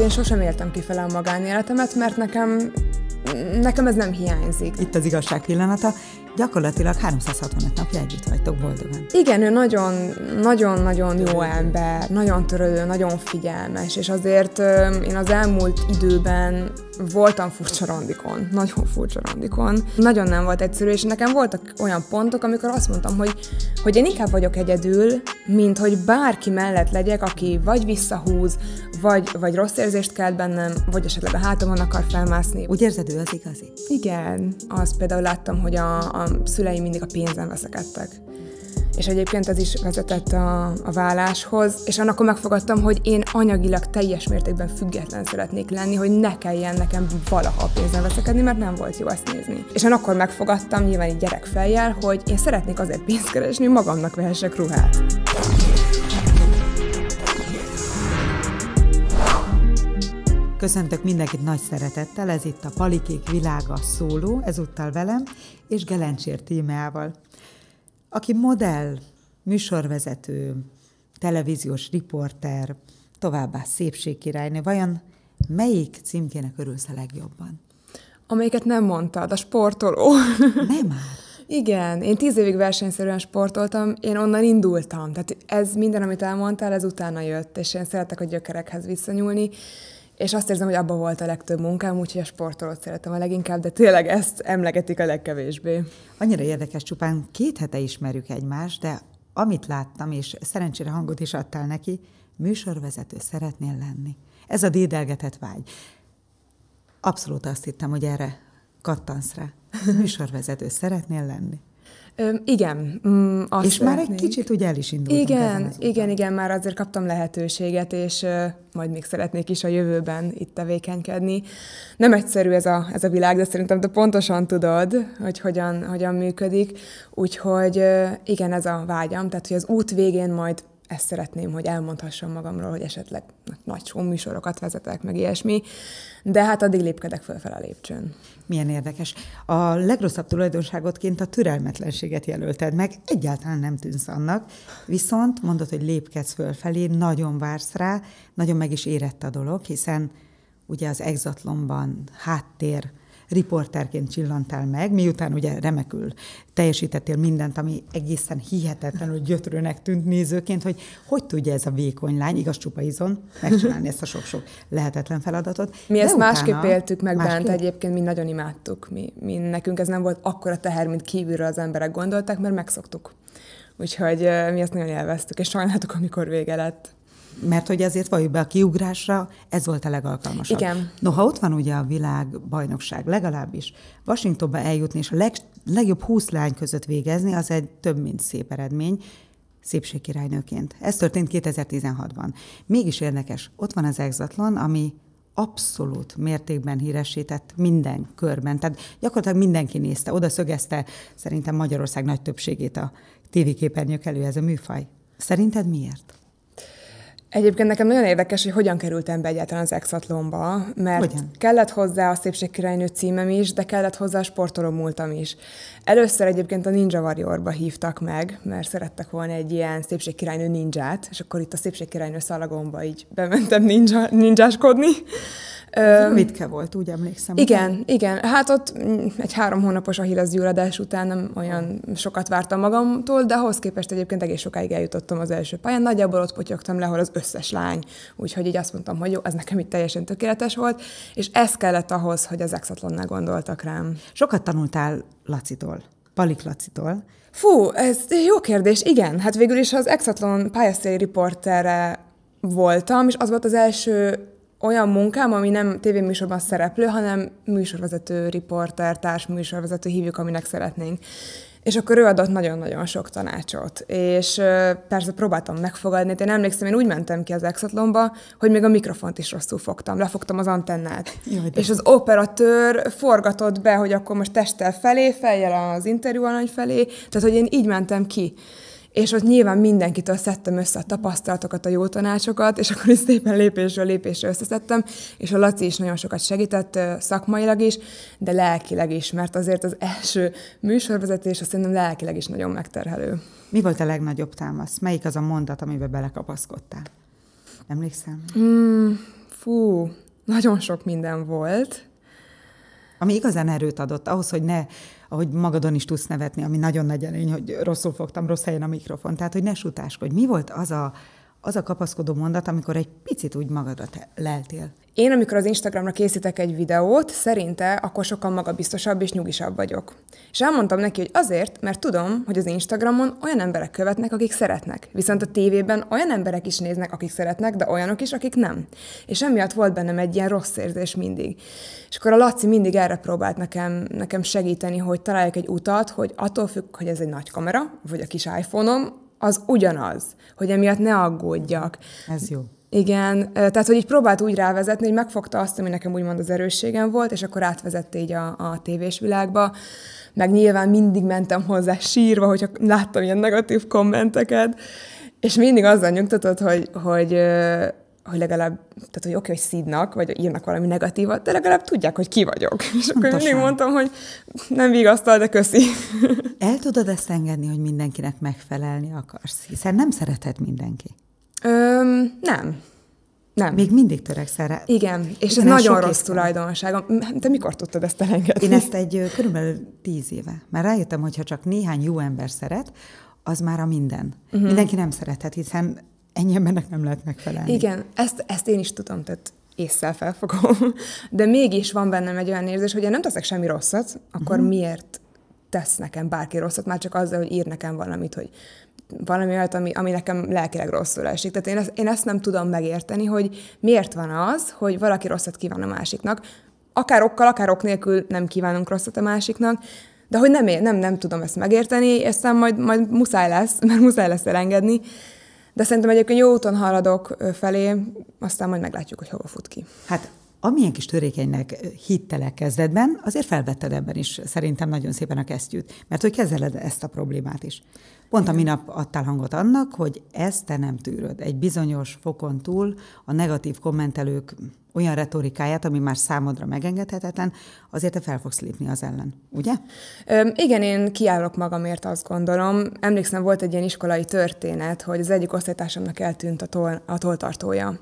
Én sosem éltem kifele a magánéletemet, mert nekem, nekem ez nem hiányzik. Itt az igazság pillanata, gyakorlatilag 360 napja együtt vagytok boldogan. Igen, ő nagyon-nagyon-nagyon jó ember, nagyon törődő, nagyon figyelmes, és azért én az elmúlt időben voltam furcsa randikon, nagyon furcsa randikon. Nagyon nem volt egyszerű, és nekem voltak olyan pontok, amikor azt mondtam, hogy, hogy én inkább vagyok egyedül, mint hogy bárki mellett legyek, aki vagy visszahúz, vagy, vagy rossz érzést kelt bennem, vagy esetleg a hátamon akar felmászni. Úgy érzed, ő az igazi? Igen. Azt például láttam, hogy a, a szüleim mindig a pénzen veszekedtek. És egyébként ez is vezetett a, a válláshoz, és annak megfogadtam, hogy én anyagilag teljes mértékben független szeretnék lenni, hogy ne kelljen nekem valaha pénzen veszekedni, mert nem volt jó ezt nézni. És én akkor megfogadtam, nyilván egy gyerek fejjel, hogy én szeretnék azért pénzt keresni, magamnak vehessek ruhát. Köszöntök mindenkit nagy szeretettel, ez itt a Palikék világa szóló, ezúttal velem és Gelencsér tímeával. Aki modell, műsorvezető, televíziós riporter, továbbá szépségkirálynő, vajon melyik címkének örülsz a legjobban? Amelyiket nem mondtad, a sportoló. Nem már. Igen, én tíz évig versenyszerűen sportoltam, én onnan indultam. Tehát ez minden, amit elmondtál, ez utána jött, és én szeretek a gyökerekhez visszanyúlni, és azt érzem, hogy abban volt a legtöbb munkám, úgyhogy a sportolót szeretem a leginkább, de tényleg ezt emlegetik a legkevésbé. Annyira érdekes, csupán két hete ismerjük egymást, de amit láttam, és szerencsére hangot is adtál neki, műsorvezető szeretnél lenni. Ez a dédelgetett vágy. Abszolút azt hittem, hogy erre kattansz rá. Műsorvezető szeretnél lenni igen. Mm, azt és már egy kicsit ugye el is indultunk Igen, igen, igen, már azért kaptam lehetőséget, és majd még szeretnék is a jövőben itt tevékenykedni. Nem egyszerű ez a, ez a világ, de szerintem te pontosan tudod, hogy hogyan, hogyan működik. Úgyhogy igen, ez a vágyam, tehát hogy az út végén majd ezt szeretném, hogy elmondhassam magamról, hogy esetleg nagy műsorokat vezetek, meg ilyesmi, de hát addig lépkedek fölfel a lépcsőn. Milyen érdekes. A legrosszabb tulajdonságotként a türelmetlenséget jelölted meg, egyáltalán nem tűnsz annak, viszont mondod, hogy lépkedsz fölfelé, nagyon vársz rá, nagyon meg is érett a dolog, hiszen ugye az exatlonban háttér riporterként csillantál meg, miután ugye remekül teljesítettél mindent, ami egészen hihetetlenül gyötrőnek tűnt nézőként, hogy hogy tudja ez a vékony lány, igaz csupa izon, megcsinálni ezt a sok-sok lehetetlen feladatot. Mi De ezt utána, másképp éltük meg másképp? bent egyébként, mi nagyon imádtuk. Mi, mi, nekünk ez nem volt akkora teher, mint kívülről az emberek gondolták, mert megszoktuk. Úgyhogy mi ezt nagyon élveztük, és sajnáltuk, amikor vége lett mert hogy azért, valljuk be a kiugrásra, ez volt a legalkalmasabb. Igen. Noha ott van ugye a világ bajnokság, legalábbis Washingtonba eljutni és a leg, legjobb húsz lány között végezni, az egy több mint szép eredmény, szépségkirálynőként. Ez történt 2016-ban. Mégis érdekes, ott van az exatlon, ami abszolút mértékben híresített minden körben. Tehát gyakorlatilag mindenki nézte, oda szögezte szerintem Magyarország nagy többségét a tévéképernyők elő ez a műfaj. Szerinted miért? Egyébként nekem nagyon érdekes, hogy hogyan kerültem be egyáltalán az exatlomba, mert hogyan? kellett hozzá a szépségkirálynő címem is, de kellett hozzá a sportoló múltam is. Először egyébként a Ninja warrior hívtak meg, mert szerettek volna egy ilyen szépségkirálynő ninját, és akkor itt a szépségkirálynő szalagomba így bementem ninja, ninjáskodni, Mit vitke volt, úgy emlékszem. Igen, után. igen. Hát ott mm, egy három hónapos a gyulladás után nem olyan sokat vártam magamtól, de ahhoz képest egyébként egész sokáig eljutottam az első pályán. Nagyjából ott potyogtam le, ahol az összes lány. Úgyhogy így azt mondtam, hogy jó, ez nekem itt teljesen tökéletes volt, és ez kellett ahhoz, hogy az Exatlonnál gondoltak rám. Sokat tanultál Lacitól, Palik Lacitól. Fú, ez jó kérdés, igen. Hát végül is az Exatlon pályaszéli riportere voltam, és az volt az első olyan munkám, ami nem tévéműsorban szereplő, hanem műsorvezető, riporter, társ műsorvezető hívjuk, aminek szeretnénk. És akkor ő adott nagyon-nagyon sok tanácsot. És persze próbáltam megfogadni, én emlékszem, én úgy mentem ki az exatlomba, hogy még a mikrofont is rosszul fogtam, lefogtam az antennát. Jaj, és az operatőr forgatott be, hogy akkor most testtel felé, feljel az interjú alany felé, tehát hogy én így mentem ki és ott nyilván mindenkitől szedtem össze a tapasztalatokat, a jó tanácsokat, és akkor is szépen lépésről lépésre összeszedtem, és a Laci is nagyon sokat segített szakmailag is, de lelkileg is, mert azért az első műsorvezetés azt szerintem lelkileg is nagyon megterhelő. Mi volt a legnagyobb támasz? Melyik az a mondat, amiben belekapaszkodtál? Emlékszem? Mm, fú, nagyon sok minden volt ami igazán erőt adott ahhoz, hogy ne, ahogy magadon is tudsz nevetni, ami nagyon nagy elény, hogy rosszul fogtam rossz helyen a mikrofon, tehát hogy ne sutáskodj. Mi volt az a az a kapaszkodó mondat, amikor egy picit úgy magadra leltél. Én, amikor az Instagramra készítek egy videót, szerinte akkor sokkal magabiztosabb és nyugisabb vagyok. És elmondtam neki, hogy azért, mert tudom, hogy az Instagramon olyan emberek követnek, akik szeretnek. Viszont a tévében olyan emberek is néznek, akik szeretnek, de olyanok is, akik nem. És emiatt volt bennem egy ilyen rossz érzés mindig. És akkor a Laci mindig erre próbált nekem, nekem segíteni, hogy találjak egy utat, hogy attól függ, hogy ez egy nagy kamera, vagy a kis iPhone-om, az ugyanaz, hogy emiatt ne aggódjak. Ez jó. Igen, tehát hogy így próbált úgy rávezetni, hogy megfogta azt, ami nekem úgymond az erősségem volt, és akkor átvezette így a, a tévés világba. Meg nyilván mindig mentem hozzá sírva, hogyha láttam ilyen negatív kommenteket, és mindig azzal nyugtatott, hogy, hogy hogy legalább, tehát hogy oké, okay, hogy szídnak, vagy írnak valami negatívat, de legalább tudják, hogy ki vagyok. És akkor Pontosan. mindig mondtam, hogy nem vigasztal, de köszi. El tudod ezt engedni, hogy mindenkinek megfelelni akarsz? Hiszen nem szerethet mindenki. Öm, nem. Nem. Még mindig törekszel rá. Igen, és Igen, ez nagyon rossz éppen. tulajdonságom. Te mikor tudtad ezt elengedni? Én ezt egy körülbelül tíz éve. Már rájöttem, hogy ha csak néhány jó ember szeret, az már a minden. Uh-huh. Mindenki nem szerethet, hiszen ennyi embernek nem lehet megfelelni. Igen, ezt, ezt én is tudom, tehát észre felfogom, de mégis van bennem egy olyan érzés, hogy én nem teszek semmi rosszat, akkor uh-huh. miért tesz nekem bárki rosszat, már csak azzal, hogy ír nekem valamit, hogy valami olyat, ami, ami nekem lelkileg rosszul esik. Tehát én ezt, én ezt nem tudom megérteni, hogy miért van az, hogy valaki rosszat kíván a másiknak, akár okkal, akár ok nélkül nem kívánunk rosszat a másiknak, de hogy nem, nem, nem tudom ezt megérteni, és aztán majd, majd muszáj lesz, mert muszáj lesz elengedni de szerintem egyébként jó úton haladok felé, aztán majd meglátjuk, hogy hova fut ki. Hát amilyen kis törékenynek hittele kezdetben, azért felvetted ebben is szerintem nagyon szépen a kesztyűt, mert hogy kezeled ezt a problémát is. Pont a minap adtál hangot annak, hogy ezt te nem tűröd. Egy bizonyos fokon túl a negatív kommentelők olyan retorikáját, ami már számodra megengedhetetlen, azért te fel fogsz lépni az ellen, ugye? Ö, igen, én kiállok magamért, azt gondolom. Emlékszem, volt egy ilyen iskolai történet, hogy az egyik osztálytársamnak eltűnt a, tol- a toltartója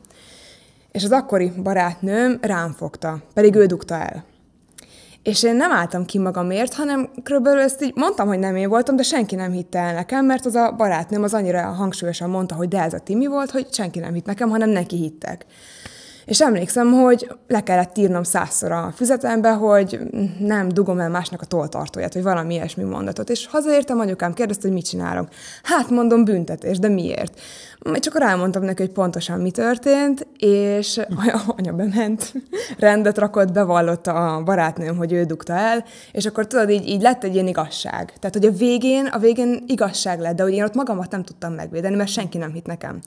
és az akkori barátnőm rám fogta, pedig ő dugta el. És én nem álltam ki magamért, hanem körülbelül ezt így mondtam, hogy nem én voltam, de senki nem hitte el nekem, mert az a barátnőm az annyira hangsúlyosan mondta, hogy de ez a Timi volt, hogy senki nem hitt nekem, hanem neki hittek. És emlékszem, hogy le kellett írnom százszor a füzetembe, hogy nem dugom el másnak a toltartóját, vagy valami ilyesmi mondatot. És hazaértem, anyukám kérdezte, hogy mit csinálok. Hát mondom büntetés, de miért? Majd akkor elmondtam neki, hogy pontosan mi történt, és anya bement, rendet rakott, bevallott a barátnőm, hogy ő dugta el, és akkor tudod, így, így lett egy ilyen igazság. Tehát, hogy a végén, a végén igazság lett, de hogy én ott magamat nem tudtam megvédeni, mert senki nem hitt nekem.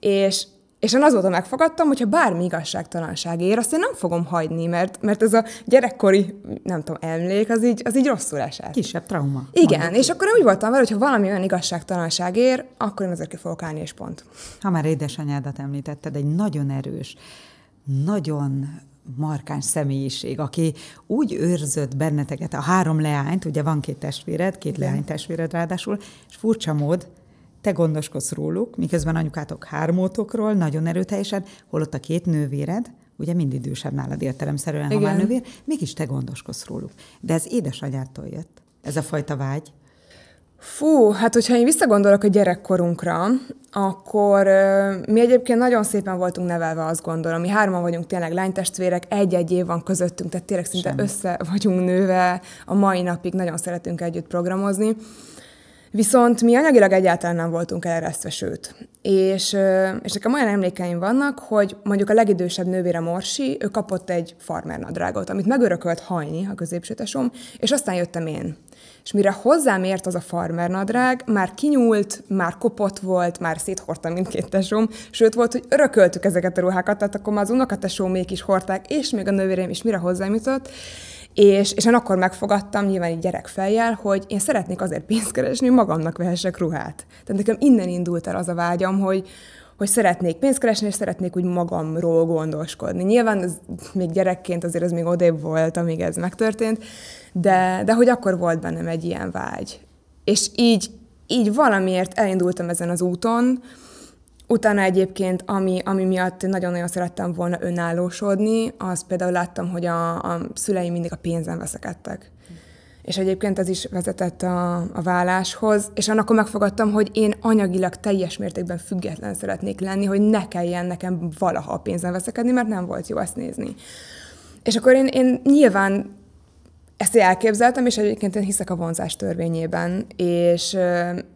És és én azóta megfogadtam, hogyha bármi igazságtalanság ér, azt én nem fogom hagyni, mert, mert ez a gyerekkori, nem tudom, emlék, az így, az így rosszul esett. Kisebb trauma. Igen, és akkor én úgy voltam vele, hogyha valami olyan igazságtalanság ér, akkor én azért ki fogok állni, és pont. Ha már édesanyádat említetted, egy nagyon erős, nagyon markáns személyiség, aki úgy őrzött benneteket, a három leányt, ugye van két testvéred, két leány testvéred ráadásul, és furcsa mód, te gondoskodsz róluk, miközben anyukátok hármótokról nagyon erőteljesen, holott a két nővéred, ugye mind idősebb nálad értelemszerűen, Igen. ha már nővér, mégis te gondoskodsz róluk. De ez édesanyától jött, ez a fajta vágy. Fú, hát hogyha én visszagondolok a gyerekkorunkra, akkor mi egyébként nagyon szépen voltunk nevelve, azt gondolom. Mi hárman vagyunk tényleg lánytestvérek, egy-egy év van közöttünk, tehát tényleg szinte Semmi. össze vagyunk nőve, a mai napig nagyon szeretünk együtt programozni. Viszont mi anyagilag egyáltalán nem voltunk elresztve, sőt. És, és nekem olyan emlékeim vannak, hogy mondjuk a legidősebb nővére Morsi, ő kapott egy farmernadrágot, amit megörökölt hajni a középsőtesom, és aztán jöttem én. És mire hozzám ért az a farmernadrág, már kinyúlt, már kopott volt, már széthordta mindkét tesóm, sőt volt, hogy örököltük ezeket a ruhákat, tehát akkor már az még is hordták, és még a nővérem is mire hozzám jutott. És, és én akkor megfogadtam, nyilván egy gyerek fejjel, hogy én szeretnék azért pénzt keresni, hogy magamnak vehessek ruhát. Tehát nekem innen indult el az a vágyam, hogy, hogy szeretnék pénzt keresni, és szeretnék úgy magamról gondoskodni. Nyilván ez, még gyerekként azért ez még odébb volt, amíg ez megtörtént, de, de hogy akkor volt bennem egy ilyen vágy. És így, így valamiért elindultam ezen az úton, Utána egyébként, ami, ami miatt nagyon-nagyon szerettem volna önállósodni, az például láttam, hogy a, a szüleim mindig a pénzen veszekedtek. Mm. És egyébként ez is vezetett a, a válláshoz, és annak megfogadtam, hogy én anyagilag teljes mértékben független szeretnék lenni, hogy ne kelljen nekem valaha a pénzen veszekedni, mert nem volt jó ezt nézni. És akkor én, én nyilván ezt elképzeltem, és egyébként én hiszek a vonzás törvényében, és,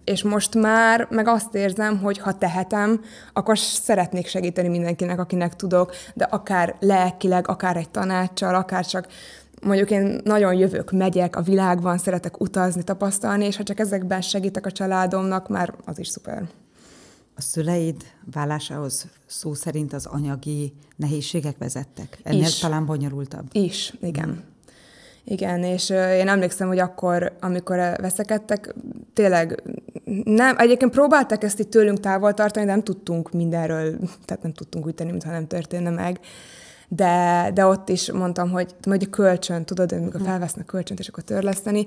és most már meg azt érzem, hogy ha tehetem, akkor szeretnék segíteni mindenkinek, akinek tudok, de akár lelkileg, akár egy tanácssal, akár csak mondjuk én nagyon jövök, megyek a világban, szeretek utazni, tapasztalni, és ha csak ezekben segítek a családomnak, már az is szuper. A szüleid vállásához szó szerint az anyagi nehézségek vezettek. Ennél is. talán bonyolultabb. Is, igen. Hmm. Igen, és én emlékszem, hogy akkor, amikor veszekedtek, tényleg nem, egyébként próbáltak ezt itt tőlünk távol tartani, de nem tudtunk mindenről, tehát nem tudtunk úgy tenni, mintha nem történne meg de, de ott is mondtam, hogy, hogy a kölcsön, tudod, amikor hm. felvesznek kölcsönt, és akkor törleszteni,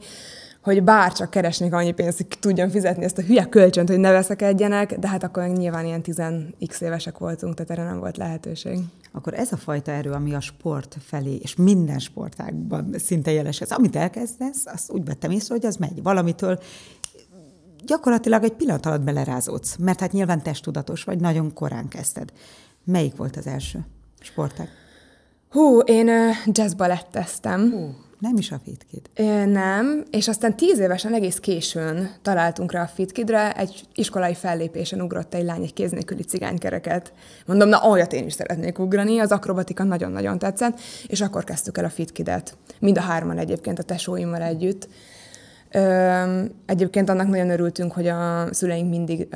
hogy bárcsak keresnék annyi pénzt, hogy tudjam fizetni ezt a hülye kölcsönt, hogy ne veszekedjenek, de hát akkor nyilván ilyen 10x évesek voltunk, tehát erre nem volt lehetőség. Akkor ez a fajta erő, ami a sport felé, és minden sportágban szinte jeles, ez amit elkezdesz, azt úgy vettem észre, hogy az megy valamitől, gyakorlatilag egy pillanat alatt belerázódsz, mert hát nyilván testudatos vagy, nagyon korán kezdted. Melyik volt az első sportág? Hú, én uh, jazz baletteztem. Nem is a FitKid. nem, és aztán tíz évesen egész későn találtunk rá a FitKidre, egy iskolai fellépésen ugrott egy lány egy kéz nélküli cigánykereket. Mondom, na olyat én is szeretnék ugrani, az akrobatika nagyon-nagyon tetszett, és akkor kezdtük el a FitKidet. Mind a hárman egyébként a tesóimmal együtt. Egyébként annak nagyon örültünk, hogy a szüleink mindig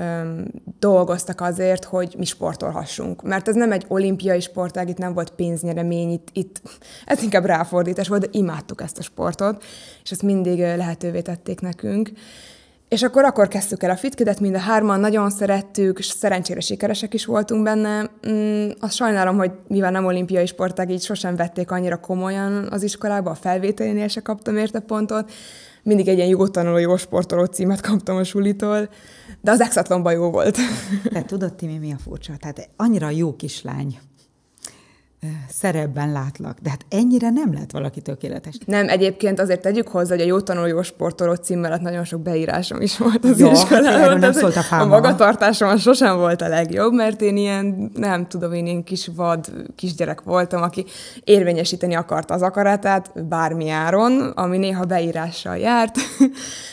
dolgoztak azért, hogy mi sportolhassunk. Mert ez nem egy olimpiai sportág, itt nem volt pénznyeremény, itt, itt ez inkább ráfordítás volt, de imádtuk ezt a sportot, és ezt mindig lehetővé tették nekünk. És akkor akkor kezdtük el a fitkedet, mind a hárman nagyon szerettük, és szerencsére sikeresek is voltunk benne. Mm, azt sajnálom, hogy mivel nem olimpiai sportág, így sosem vették annyira komolyan az iskolába, a felvételénél se kaptam érte pontot, mindig egy ilyen jogotanuló, jó sportoló címet kaptam a sulitól, de az exatlonban jó volt. Tehát tudod, Timi, mi a furcsa? Tehát annyira jó kislány szerepben látlak. De hát ennyire nem lehet valaki tökéletes. Nem, egyébként azért tegyük hozzá, hogy a jó tanuló sportoló címmel nagyon sok beírásom is volt az iskolában. nem szólt a, fáma. a magatartásom az sosem volt a legjobb, mert én ilyen, nem tudom, én ilyen kis vad kisgyerek voltam, aki érvényesíteni akart az akaratát bármi áron, ami néha beírással járt,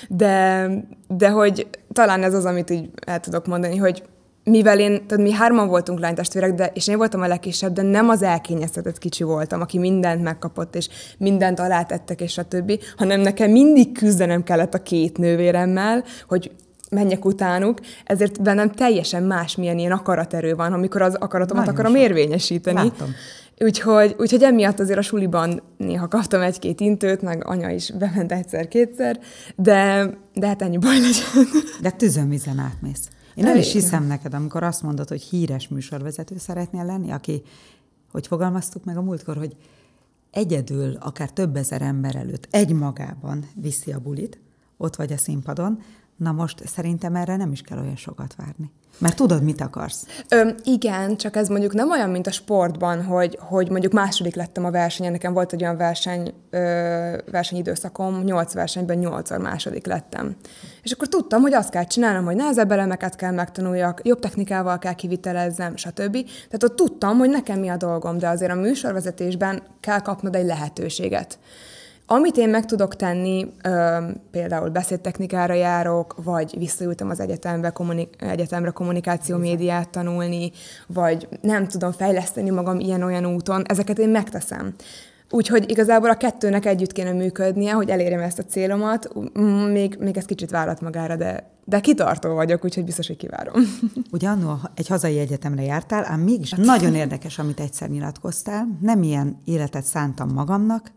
de, de hogy talán ez az, amit így el tudok mondani, hogy mivel én, tehát mi hárman voltunk lánytestvérek, de, és én voltam a legkisebb, de nem az elkényeztetett kicsi voltam, aki mindent megkapott, és mindent alátettek, és a többi, hanem nekem mindig küzdenem kellett a két nővéremmel, hogy menjek utánuk, ezért bennem teljesen más milyen, ilyen akaraterő van, amikor az akaratomat Nagyon akarom érvényesíteni. Látom. Úgyhogy, úgyhogy emiatt azért a suliban néha kaptam egy-két intőt, meg anya is bement egyszer-kétszer, de, de hát ennyi baj legyen. De vizen átmész. Én nem is hiszem neked, amikor azt mondod, hogy híres műsorvezető szeretnél lenni, aki, hogy fogalmaztuk meg a múltkor, hogy egyedül, akár több ezer ember előtt, egymagában viszi a bulit, ott vagy a színpadon, Na most szerintem erre nem is kell olyan sokat várni. Mert tudod, mit akarsz. Ö, igen, csak ez mondjuk nem olyan, mint a sportban, hogy, hogy mondjuk második lettem a versenyen. Nekem volt egy olyan verseny, ö, versenyidőszakom, nyolc versenyben nyolcszor második lettem. És akkor tudtam, hogy azt kell csinálnom, hogy nehezebb elemeket kell megtanuljak, jobb technikával kell kivitelezzem, stb. Tehát ott tudtam, hogy nekem mi a dolgom, de azért a műsorvezetésben kell kapnod egy lehetőséget. Amit én meg tudok tenni, például beszédtechnikára járok, vagy visszajutom az egyetembe kommunik- egyetemre kommunikáció médiát tanulni, vagy nem tudom fejleszteni magam ilyen-olyan úton, ezeket én megteszem. Úgyhogy igazából a kettőnek együtt kéne működnie, hogy elérjem ezt a célomat. Még, még ez kicsit várat magára, de, de kitartó vagyok, úgyhogy biztos, hogy kivárom. Ugye annó egy hazai egyetemre jártál, ám mégis hát. nagyon érdekes, amit egyszer nyilatkoztál. Nem ilyen életet szántam magamnak,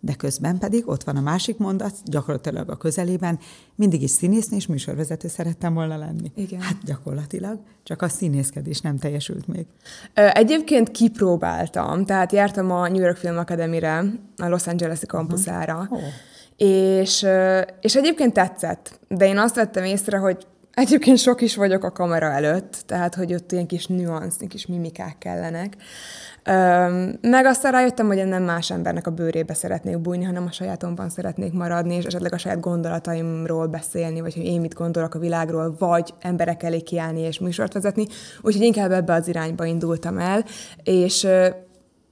de közben pedig ott van a másik mondat, gyakorlatilag a közelében, mindig is színésznő és műsorvezető szerettem volna lenni. Igen. Hát gyakorlatilag, csak a színészkedés nem teljesült még. Egyébként kipróbáltam, tehát jártam a New York Film Academy-re, a Los Angeles-i kampuszára, uh-huh. oh. és, és egyébként tetszett, de én azt vettem észre, hogy Egyébként sok is vagyok a kamera előtt, tehát hogy ott ilyen kis nüansznik, kis mimikák kellenek. Meg aztán rájöttem, hogy én nem más embernek a bőrébe szeretnék bújni, hanem a sajátomban szeretnék maradni, és esetleg a saját gondolataimról beszélni, vagy hogy én mit gondolok a világról, vagy emberek elé kiállni és műsort vezetni. Úgyhogy inkább ebbe az irányba indultam el, és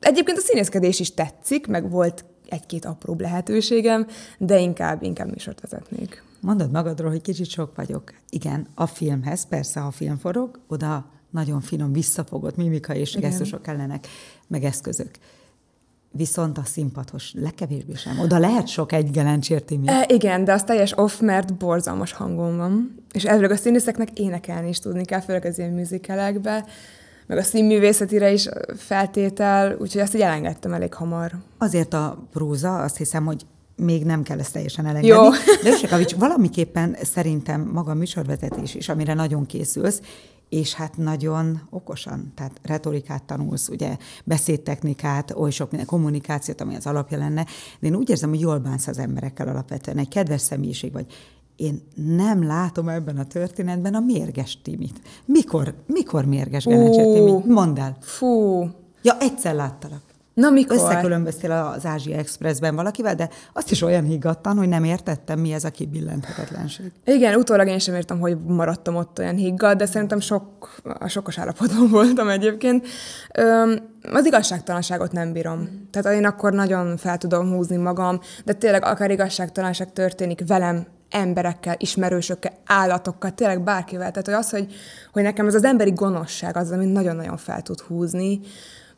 egyébként a színészkedés is tetszik, meg volt egy-két apró lehetőségem, de inkább, inkább műsort vezetnék. Mondod magadról, hogy kicsit sok vagyok. Igen, a filmhez, persze, ha a film forog, oda nagyon finom, visszafogott mimika és Igen. gesztusok ellenek, meg eszközök. Viszont a színpados legkevésbé sem. Oda lehet sok egy gelencsért E, igen, de az teljes off, mert borzalmas hangom van. És elvileg a színészeknek énekelni is tudni kell, főleg az ilyen műzikelekbe, meg a színművészetire is feltétel, úgyhogy ezt így elengedtem elég hamar. Azért a próza, azt hiszem, hogy még nem kell ezt teljesen elengedni. Jó. De Sikavics, valamiképpen szerintem maga a műsorvezetés is, amire nagyon készülsz, és hát nagyon okosan, tehát retorikát tanulsz, ugye beszédtechnikát, oly sok minden, kommunikációt, ami az alapja lenne, de én úgy érzem, hogy jól bánsz az emberekkel alapvetően, egy kedves személyiség vagy. Én nem látom ebben a történetben a mérges Timit. Mikor, mikor mérges Genencse Timit? Mondd el. Fú. Ja, egyszer láttalak. Na mikor? Összekülönböztél az Ázsia Expressben valakivel, de azt is olyan higgadtan, hogy nem értettem, mi ez a kibillenthetetlenség. Igen, utólag én sem értem, hogy maradtam ott olyan higgad, de szerintem sok, a sokos állapotom voltam egyébként. Öm, az igazságtalanságot nem bírom. Tehát én akkor nagyon fel tudom húzni magam, de tényleg akár igazságtalanság történik velem, emberekkel, ismerősökkel, állatokkal, tényleg bárkivel. Tehát hogy az, hogy, hogy nekem ez az emberi gonoszság az, amit nagyon-nagyon fel tud húzni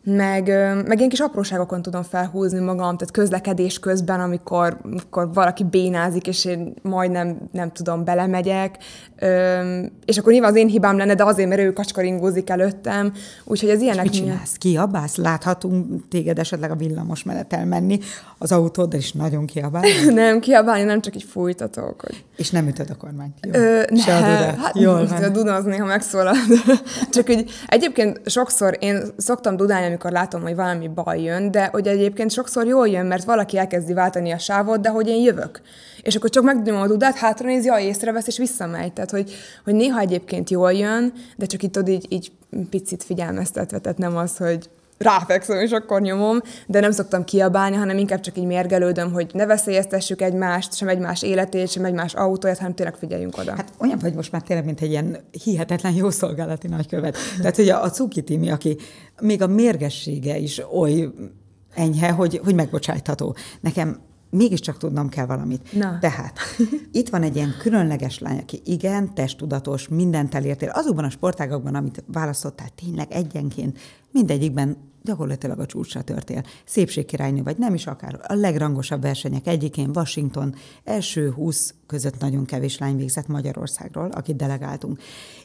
meg, meg ilyen kis apróságokon tudom felhúzni magam, tehát közlekedés közben, amikor, amikor valaki bénázik, és én majdnem, nem tudom, belemegyek, Öm, és akkor nyilván az én hibám lenne, de azért, mert ő kacskaringózik előttem, úgyhogy az ilyenek... És mit csinálsz? Kiabálsz? Láthatunk téged esetleg a villamos mellett elmenni az autód, is nagyon kiabál. nem, kiabálni, nem csak így fújtatok. Hogy... És nem ütöd a kormányt. Jó. Ö, ne, Se a duda. Hát, Jól van. Dudozni, ha megszólal. csak hogy egyébként sokszor én szoktam dudálni, amikor látom, hogy valami baj jön, de hogy egyébként sokszor jól jön, mert valaki elkezdi váltani a sávot, de hogy én jövök. És akkor csak megdömöm a dudát, hátranézi, jaj, észrevesz, és visszamegy. Tehát, hogy, hogy néha egyébként jól jön, de csak itt így, így picit figyelmeztetve, tehát nem az, hogy ráfekszem, és akkor nyomom, de nem szoktam kiabálni, hanem inkább csak így mérgelődöm, hogy ne veszélyeztessük egymást, sem egymás életét, sem egymás autóját, hanem tényleg figyeljünk oda. Hát olyan vagy most már tényleg, mint egy ilyen hihetetlen jó szolgálati nagykövet. Tehát, hogy a, a Cuki Timi, aki még a mérgessége is oly enyhe, hogy, hogy megbocsájtható. Nekem mégiscsak tudnom kell valamit. Na. Tehát itt van egy ilyen különleges lány, aki igen, testudatos, mindent elértél. Azokban a sportágakban, amit választottál, tényleg egyenként mindegyikben gyakorlatilag a csúcsra törtél. Szépségkirálynő vagy nem is, akár a legrangosabb versenyek egyikén, Washington első 20 között nagyon kevés lány végzett Magyarországról, akit delegáltunk.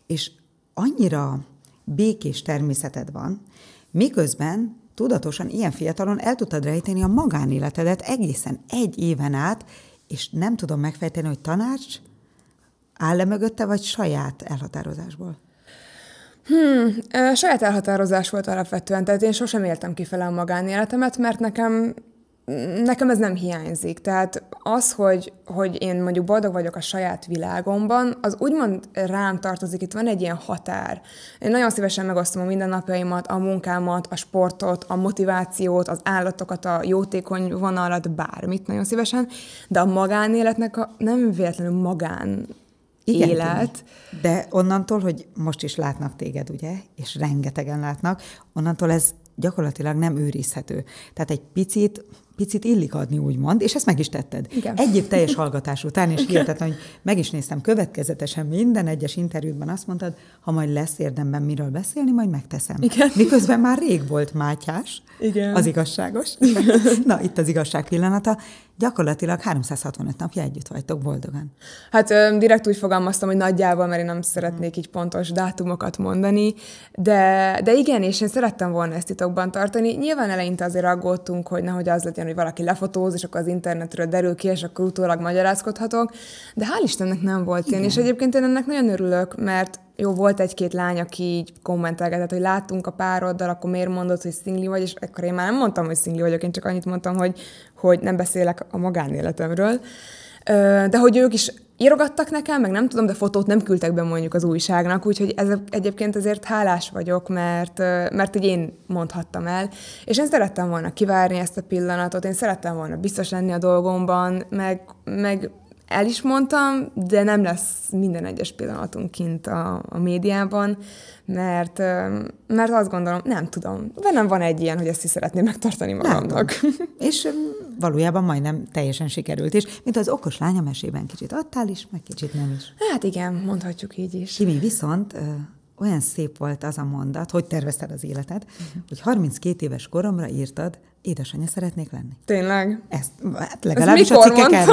És annyira békés természeted van, miközben tudatosan ilyen fiatalon el tudtad rejteni a magánéletedet egészen egy éven át, és nem tudom megfejteni, hogy tanács áll-e mögötte, vagy saját elhatározásból? Hmm, saját elhatározás volt alapvetően, tehát én sosem éltem kifele a magánéletemet, mert nekem nekem ez nem hiányzik. Tehát az, hogy, hogy én mondjuk boldog vagyok a saját világomban, az úgymond rám tartozik, itt van egy ilyen határ. Én nagyon szívesen megosztom a mindennapjaimat, a munkámat, a sportot, a motivációt, az állatokat, a jótékony vonalat, bármit nagyon szívesen, de a magánéletnek a, nem véletlenül magán igen, élet. Tényleg. De onnantól, hogy most is látnak téged, ugye, és rengetegen látnak, onnantól ez gyakorlatilag nem őrizhető. Tehát egy picit, picit illik adni, úgymond, és ezt meg is tetted. Igen. Egy év teljes hallgatás után, és hihetetlen, hogy meg is néztem következetesen minden egyes interjúban azt mondtad, ha majd lesz érdemben miről beszélni, majd megteszem. Igen. Miközben már rég volt Mátyás, Igen. az igazságos. Igen. Na, itt az igazság pillanata, gyakorlatilag 365 napja együtt vagytok boldogan. Hát ö, direkt úgy fogalmaztam, hogy nagyjából, mert én nem szeretnék így pontos dátumokat mondani, de, de igen, és én szerettem volna ezt titokban tartani. Nyilván eleinte azért aggódtunk, hogy nehogy az legyen, hogy valaki lefotóz, és akkor az internetről derül ki, és akkor utólag magyarázkodhatok, de hál' Istennek nem volt ilyen, és egyébként én ennek nagyon örülök, mert jó, volt egy-két lány, aki így kommentelgetett, hogy láttunk a pároddal, akkor miért mondod, hogy szingli vagy, és akkor én már nem mondtam, hogy szingli vagyok, én csak annyit mondtam, hogy, hogy nem beszélek a magánéletemről. De hogy ők is írogattak nekem, meg nem tudom, de fotót nem küldtek be mondjuk az újságnak, úgyhogy ez egyébként azért hálás vagyok, mert, mert hogy én mondhattam el, és én szerettem volna kivárni ezt a pillanatot, én szerettem volna biztos lenni a dolgomban, meg, meg el is mondtam, de nem lesz minden egyes pillanatunk kint a, a médiában, mert, mert azt gondolom, nem tudom, velem van egy ilyen, hogy ezt is szeretném megtartani magamnak. És valójában majdnem teljesen sikerült is, mint az okos lánya mesében kicsit adtál is, meg kicsit nem is. Hát igen, mondhatjuk így is. Kimi, viszont olyan szép volt az a mondat, hogy tervezted az életed, uh-huh. hogy 32 éves koromra írtad Édesanyja szeretnék lenni. Tényleg? Ezt, hát legalábbis Ez a cikkek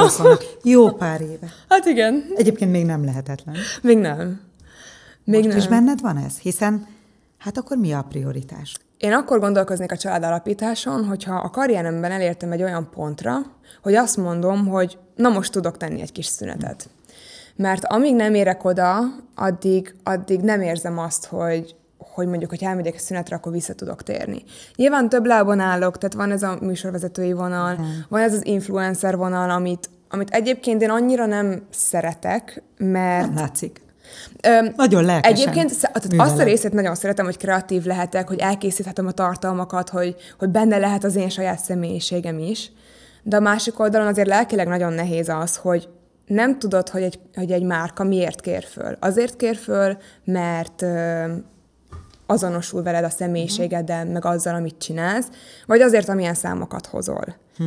Jó pár éve. Hát igen. Egyébként még nem lehetetlen. Még nem. Még Most nem. is benned van ez? Hiszen hát akkor mi a prioritás? Én akkor gondolkoznék a család alapításon, hogyha a karrieremben elértem egy olyan pontra, hogy azt mondom, hogy na most tudok tenni egy kis szünetet. Mert amíg nem érek oda, addig, addig nem érzem azt, hogy hogy mondjuk, hogy elmegyek szünetre, akkor vissza tudok térni. Nyilván több lábon állok, tehát van ez a műsorvezetői vonal, hmm. van ez az influencer vonal, amit, amit egyébként én annyira nem szeretek, mert... Nem látszik. Öm, nagyon lelkesen. Egyébként tehát azt a részét nagyon szeretem, hogy kreatív lehetek, hogy elkészíthetem a tartalmakat, hogy, hogy benne lehet az én saját személyiségem is. De a másik oldalon azért lelkileg nagyon nehéz az, hogy nem tudod, hogy egy, hogy egy márka miért kér föl. Azért kér föl, mert azonosul veled a mhm. személyiségeddel, meg azzal, amit csinálsz, vagy azért, amilyen számokat hozol. Hm.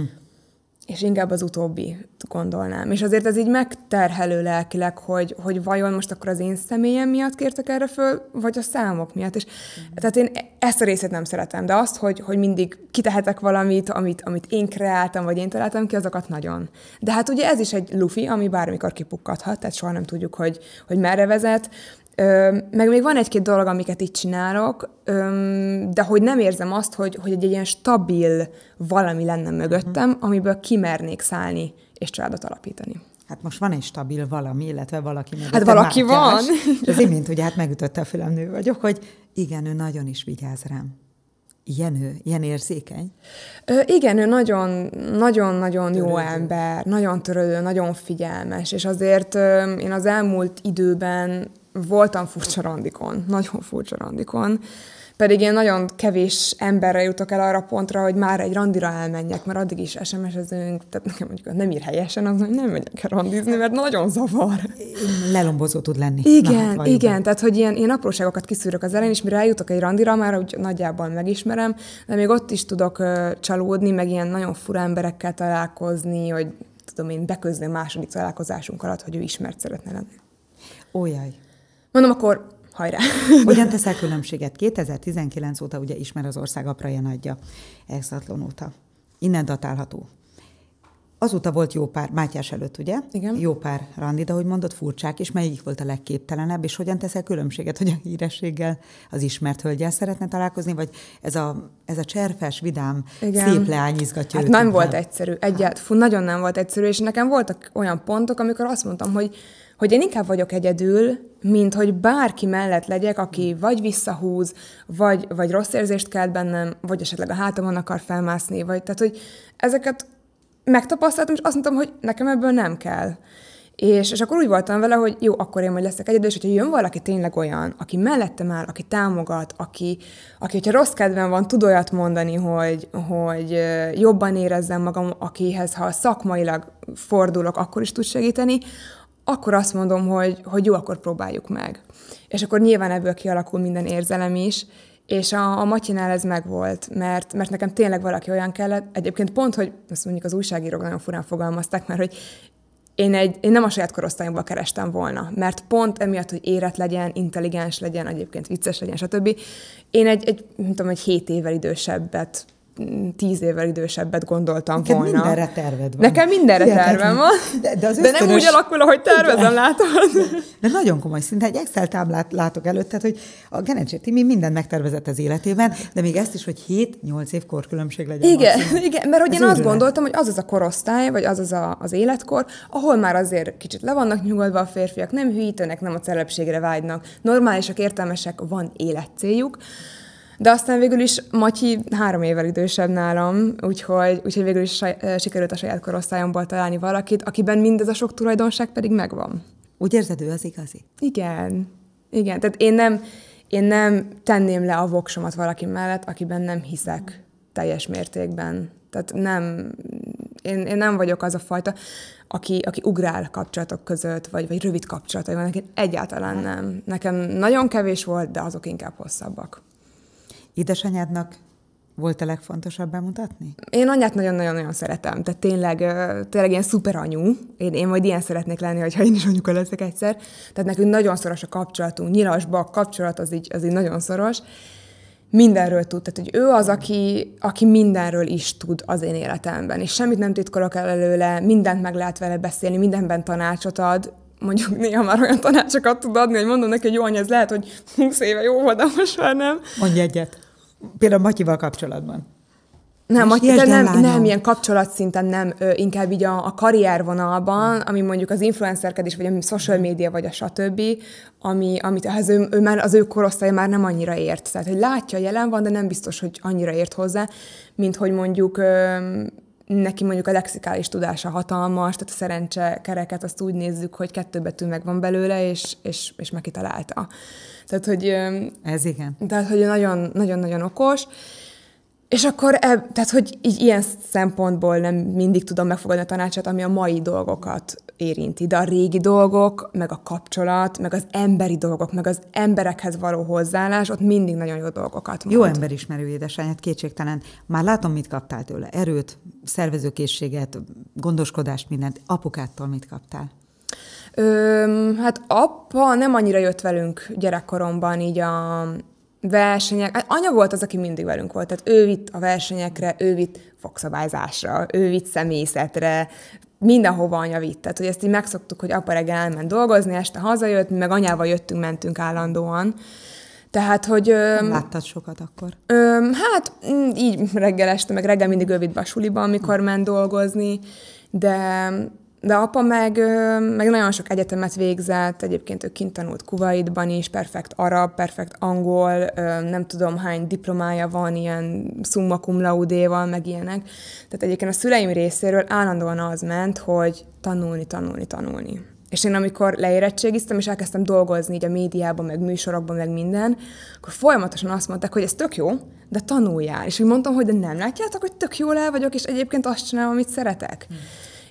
És inkább az utóbbi gondolnám. És azért ez így megterhelő lelkileg, hogy, hogy vajon most akkor az én személyem miatt kértek erre föl, vagy a számok miatt. És, mm. Tehát én ezt a részét nem szeretem, de azt, hogy, hogy mindig kitehetek valamit, amit, amit én kreáltam, vagy én találtam ki, azokat nagyon. De hát ugye ez is egy lufi, ami bármikor kipukkadhat, tehát soha nem tudjuk, hogy, hogy merre vezet, meg még van egy-két dolog, amiket itt csinálok, de hogy nem érzem azt, hogy, hogy egy ilyen stabil valami lenne mögöttem, mhm. amiből kimernék szállni és családot alapítani. Hát most van egy stabil valami, illetve valaki meg. Hát valaki Mátyás. van. Ez mint ugye hát megütötte a fülem nő vagyok, hogy igen, ő nagyon is vigyáz rám. Ilyen ő, ilyen érzékeny? Ö, igen, ő nagyon-nagyon-nagyon jó ember, nagyon törődő, nagyon figyelmes, és azért ö, én az elmúlt időben voltam furcsa randikon, nagyon furcsa randikon, pedig én nagyon kevés emberre jutok el arra pontra, hogy már egy randira elmenjek, mert addig is SMS-ezünk, tehát nekem mondjuk nem ír helyesen, az, hogy nem megyek el randizni, mert nagyon zavar. Lelombozó tud lenni. Igen, Na, hát, igen, tehát hogy ilyen, ilyen apróságokat kiszűrök az elején, és mire eljutok egy randira, már úgy nagyjából megismerem, de még ott is tudok csalódni, meg ilyen nagyon fura emberekkel találkozni, hogy tudom én, a második találkozásunk alatt, hogy ő ismert szeretne lenni. Ójaj, Mondom, akkor hajrá. Hogyan teszel különbséget? 2019 óta ugye ismer az ország apraja nagyja, exatlon óta. Innen datálható. Azóta volt jó pár, Mátyás előtt, ugye? Igen. Jó pár randi, de hogy mondod, furcsák, és melyik volt a legképtelenebb, és hogyan teszel különbséget, hogy a hírességgel, az ismert hölgyel szeretne találkozni, vagy ez a, ez a cserfes, vidám, Igen. szép leány izgatja hát nem volt egyszerű, egyet, fú, nagyon nem volt egyszerű, és nekem voltak olyan pontok, amikor azt mondtam, hogy hogy én inkább vagyok egyedül, mint hogy bárki mellett legyek, aki vagy visszahúz, vagy, vagy rossz érzést kelt bennem, vagy esetleg a hátamon akar felmászni, vagy tehát, hogy ezeket megtapasztaltam, és azt mondtam, hogy nekem ebből nem kell. És, és akkor úgy voltam vele, hogy jó, akkor én majd leszek egyedül, és hogyha jön valaki tényleg olyan, aki mellettem áll, aki támogat, aki, aki hogyha rossz kedven van, tud olyat mondani, hogy, hogy jobban érezzem magam, akihez, ha szakmailag fordulok, akkor is tud segíteni, akkor azt mondom, hogy, hogy jó, akkor próbáljuk meg. És akkor nyilván ebből kialakul minden érzelem is, és a, a Matyinál ez megvolt, mert, mert nekem tényleg valaki olyan kellett, egyébként pont, hogy azt mondjuk az újságírók nagyon furán fogalmazták, mert hogy én, egy, én nem a saját korosztályomban kerestem volna, mert pont emiatt, hogy érett legyen, intelligens legyen, egyébként vicces legyen, stb. Én egy, egy, nem tudom, egy hét évvel idősebbet tíz évvel idősebbet gondoltam Neked volna. mindenre terved van. Nekem mindenre Ilyen, tervem van, de, de, az ösztönös... de nem úgy alakul, ahogy tervezem, látod? De, de nagyon komoly, szinte egy Excel táblát látok előtted, hogy a Gerencsér Timi mindent megtervezett az életében, de még ezt is, hogy 7-8 év korkülönbség legyen. Igen, igen mert hogy én azt gondoltam, hogy az az a korosztály, vagy az az a, az életkor, ahol már azért kicsit le vannak nyugodva a férfiak, nem hűítőnek, nem a szerepségre vágynak, normálisak, értelmesek, van életcéljuk, de aztán végül is Matyi három évvel idősebb nálam, úgyhogy, úgyhogy végül is saj, sikerült a saját korosztályomból találni valakit, akiben mindez a sok tulajdonság pedig megvan. Úgy érzed, ő az igazi? Igen. Igen, tehát én nem, én nem tenném le a voksomat valaki mellett, akiben nem hiszek teljes mértékben. Tehát nem, én, én nem vagyok az a fajta, aki, aki ugrál kapcsolatok között, vagy, vagy rövid kapcsolatai vannak. Én egyáltalán nem. Nekem nagyon kevés volt, de azok inkább hosszabbak. Édesanyádnak volt a legfontosabb bemutatni? Én anyát nagyon-nagyon-nagyon szeretem, tehát tényleg, tényleg ilyen szuper anyu. Én, én majd ilyen szeretnék lenni, hogyha én is anyuka leszek egyszer. Tehát nekünk nagyon szoros a kapcsolatunk, nyilasba a kapcsolat az így, az így nagyon szoros. Mindenről tud, tehát hogy ő az, aki, aki mindenről is tud az én életemben, és semmit nem titkolok el előle, mindent meg lehet vele beszélni, mindenben tanácsot ad, mondjuk néha már olyan tanácsokat tud adni, hogy mondom neki, hogy jó anya, ez lehet, hogy 20 éve jó volt, de most már nem. Mondj egyet. Például Matyival kapcsolatban. Nem, Matyi, de nem, nem, ilyen kapcsolatszinten nem, ö, inkább így a, a karriervonalban, ami mondjuk az influencerkedés, vagy a social média, vagy a stb., ami, amit az ő, ő már, az ő korosztály már nem annyira ért. Tehát, hogy látja, jelen van, de nem biztos, hogy annyira ért hozzá, mint hogy mondjuk ö, neki mondjuk a lexikális tudása hatalmas, tehát a kereket azt úgy nézzük, hogy kettő betű van belőle, és, és, és megkitalálta. találta. Tehát, hogy... Ez igen. Tehát, hogy nagyon-nagyon okos. És akkor, e, tehát, hogy így ilyen szempontból nem mindig tudom megfogadni a tanácsát, ami a mai dolgokat érinti, de a régi dolgok, meg a kapcsolat, meg az emberi dolgok, meg az emberekhez való hozzáállás, ott mindig nagyon jó dolgokat mond. Jó emberismerő édesanyját, kétségtelen. Már látom, mit kaptál tőle. Erőt, szervezőkészséget, gondoskodást, mindent. Apukától mit kaptál? Ö, hát apa nem annyira jött velünk gyerekkoromban így a versenyek. Hát anya volt az, aki mindig velünk volt. Tehát ő vitt a versenyekre, ő vitt fogszabályzásra, ő vitt személyzetre, mindenhova anya vitt. Tehát, hogy ezt így megszoktuk, hogy apa reggel elment dolgozni, este hazajött, meg anyával jöttünk, mentünk állandóan. Tehát, hogy... Öm, Láttad sokat akkor? Öm, hát mm, így reggel este, meg reggel mindig ő vitt be a suliba, amikor hm. ment dolgozni, de de apa meg, meg nagyon sok egyetemet végzett, egyébként ő kint tanult Kuwaitban is, perfekt arab, perfekt angol, nem tudom hány diplomája van, ilyen summa cum laude-val, meg ilyenek. Tehát egyébként a szüleim részéről állandóan az ment, hogy tanulni, tanulni, tanulni. És én amikor leérettségiztem, és elkezdtem dolgozni így a médiában, meg műsorokban, meg minden, akkor folyamatosan azt mondták, hogy ez tök jó, de tanuljál. És én mondtam, hogy de nem látjátok, hogy tök jól el vagyok, és egyébként azt csinálom, amit szeretek. Hmm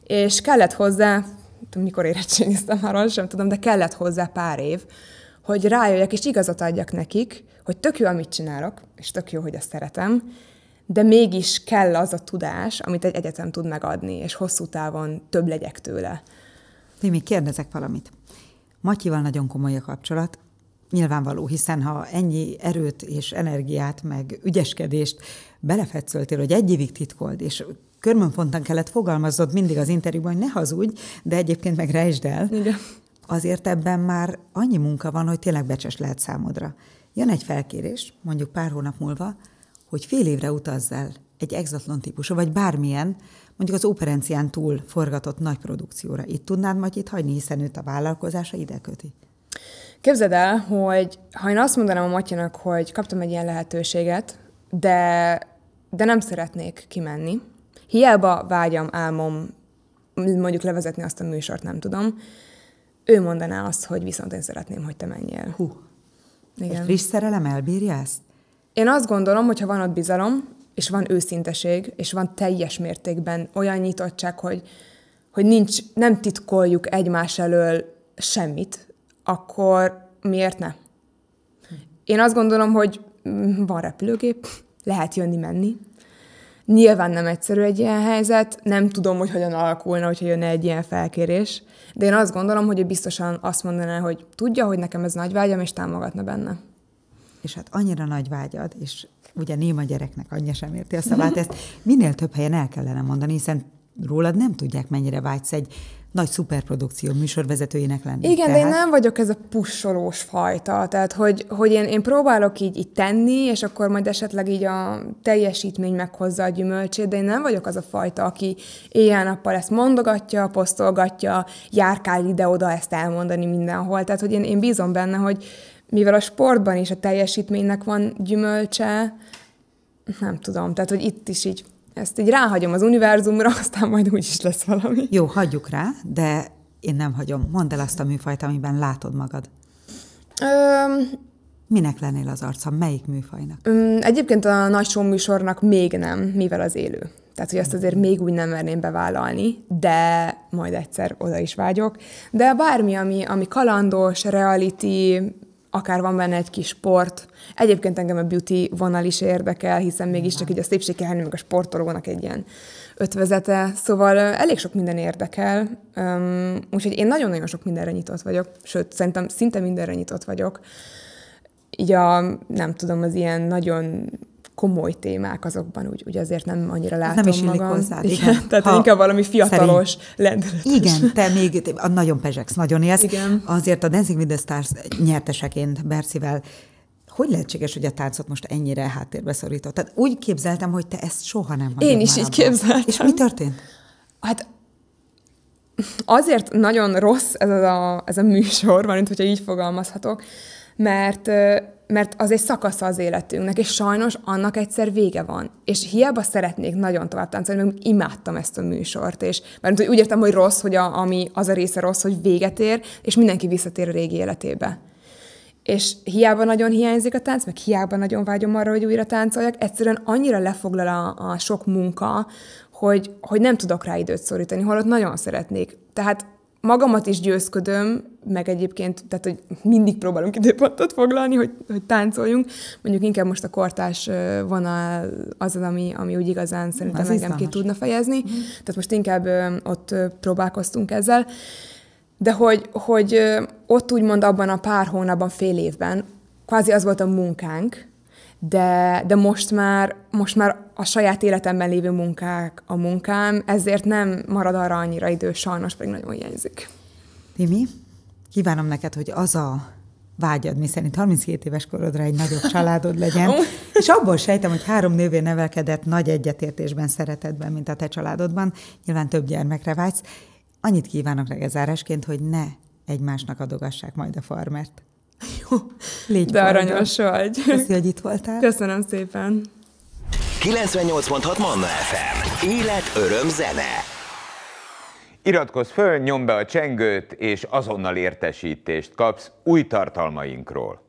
és kellett hozzá, tudom, mikor érettségiztem már, arra sem tudom, de kellett hozzá pár év, hogy rájöjjek és igazat adjak nekik, hogy tök jó, amit csinálok, és tök jó, hogy ezt szeretem, de mégis kell az a tudás, amit egy egyetem tud megadni, és hosszú távon több legyek tőle. Én még kérdezek valamit. Matyival nagyon komoly a kapcsolat, nyilvánvaló, hiszen ha ennyi erőt és energiát, meg ügyeskedést belefetszöltél, hogy egy évig titkold, és körmönfontan kellett fogalmaznod mindig az interjúban, hogy ne hazudj, de egyébként meg rejtsd el. Igen. Azért ebben már annyi munka van, hogy tényleg becses lehet számodra. Jön egy felkérés, mondjuk pár hónap múlva, hogy fél évre utazz el egy exatlon típusú, vagy bármilyen, mondjuk az operencián túl forgatott nagy produkcióra. Itt tudnád majd itt hagyni, hiszen őt a vállalkozása ide köti. Képzeld el, hogy ha én azt mondanám a Matyanak, hogy kaptam egy ilyen lehetőséget, de, de nem szeretnék kimenni, Hiába vágyam, álmom mondjuk levezetni azt a műsort, nem tudom. Ő mondaná azt, hogy viszont én szeretném, hogy te menjél. Hú. Igen. Egy friss szerelem elbírja ezt? Én azt gondolom, hogy ha van ott bizalom, és van őszinteség, és van teljes mértékben olyan nyitottság, hogy, hogy nincs, nem titkoljuk egymás elől semmit, akkor miért ne? Én azt gondolom, hogy mm, van repülőgép, lehet jönni-menni, Nyilván nem egyszerű egy ilyen helyzet, nem tudom, hogy hogyan alakulna, hogyha jönne egy ilyen felkérés, de én azt gondolom, hogy ő biztosan azt mondaná, hogy tudja, hogy nekem ez nagy vágyam, és támogatna benne. És hát annyira nagy vágyad, és ugye néma gyereknek annyi sem érti a szavát, ezt minél több helyen el kellene mondani, hiszen rólad nem tudják, mennyire vágysz egy nagy szuperprodukció műsorvezetőjének lenni. Igen, tehát... de én nem vagyok ez a pussolós fajta, tehát hogy, hogy én, én próbálok így, így tenni, és akkor majd esetleg így a teljesítmény meghozza a gyümölcsét, de én nem vagyok az a fajta, aki éjjel-nappal ezt mondogatja, posztolgatja, járkál ide-oda ezt elmondani mindenhol. Tehát, hogy én, én bízom benne, hogy mivel a sportban is a teljesítménynek van gyümölcse, nem tudom, tehát, hogy itt is így ezt így ráhagyom az univerzumra, aztán majd úgy is lesz valami. Jó, hagyjuk rá, de én nem hagyom. Mondd el azt a műfajt, amiben látod magad. Öm, Minek lennél az arca? Melyik műfajnak? Öm, egyébként a nagy műsornak még nem, mivel az élő. Tehát, hogy azt azért még úgy nem merném bevállalni, de majd egyszer oda is vágyok. De bármi, ami, ami kalandos, reality, akár van benne egy kis sport. Egyébként engem a beauty vonal is érdekel, hiszen mégiscsak mhm. így a kell, meg a sportolónak egy ilyen ötvezete. Szóval elég sok minden érdekel, úgyhogy én nagyon-nagyon sok mindenre nyitott vagyok, sőt, szerintem szinte mindenre nyitott vagyok. Így a, nem tudom, az ilyen nagyon komoly témák azokban úgy, úgy azért nem annyira látom nem is illik magam. hozzád, igen. igen. Tehát ha inkább valami fiatalos, lendületes. Igen, te még te, a nagyon pezseksz, nagyon élsz. Igen. Azért a Dancing with the Stars nyerteseként Bercivel hogy lehetséges, hogy a táncot most ennyire háttérbe szorított? Tehát úgy képzeltem, hogy te ezt soha nem Én is így abban. képzeltem. És mi történt? Hát azért nagyon rossz ez a, ez a műsor, mint hogyha így fogalmazhatok, mert mert az egy szakasza az életünknek, és sajnos annak egyszer vége van. És hiába szeretnék nagyon tovább táncolni, mert imádtam ezt a műsort, és mert úgy értem, hogy rossz, hogy a, ami az a része rossz, hogy véget ér, és mindenki visszatér a régi életébe. És hiába nagyon hiányzik a tánc, meg hiába nagyon vágyom arra, hogy újra táncoljak, egyszerűen annyira lefoglal a, a sok munka, hogy, hogy nem tudok rá időt szorítani, holott nagyon szeretnék. Tehát magamat is győzködöm, meg egyébként, tehát hogy mindig próbálunk időpontot foglalni, hogy, hogy táncoljunk. Mondjuk inkább most a kortás van, az ami, ami úgy igazán szerintem az engem ki tudna fejezni. Mm. Tehát most inkább ott próbálkoztunk ezzel. De hogy, hogy ott úgymond abban a pár hónapban, fél évben, kvázi az volt a munkánk, de, de most, már, most már a saját életemben lévő munkák a munkám, ezért nem marad arra annyira idő, sajnos pedig nagyon hiányzik. Timi, kívánom neked, hogy az a vágyad, mi szerint 32 éves korodra egy nagyobb családod legyen, és abból sejtem, hogy három nővé nevelkedett nagy egyetértésben, szeretetben, mint a te családodban, nyilván több gyermekre vágysz. Annyit kívánok neked zárásként, hogy ne egymásnak adogassák majd a farmert. Jó. Légy De aranyos vagy. Köszi, hogy itt voltál. Köszönöm szépen. 98.6 Manna FM. Élet, öröm, zene. Iratkozz föl, nyomd be a csengőt, és azonnal értesítést kapsz új tartalmainkról.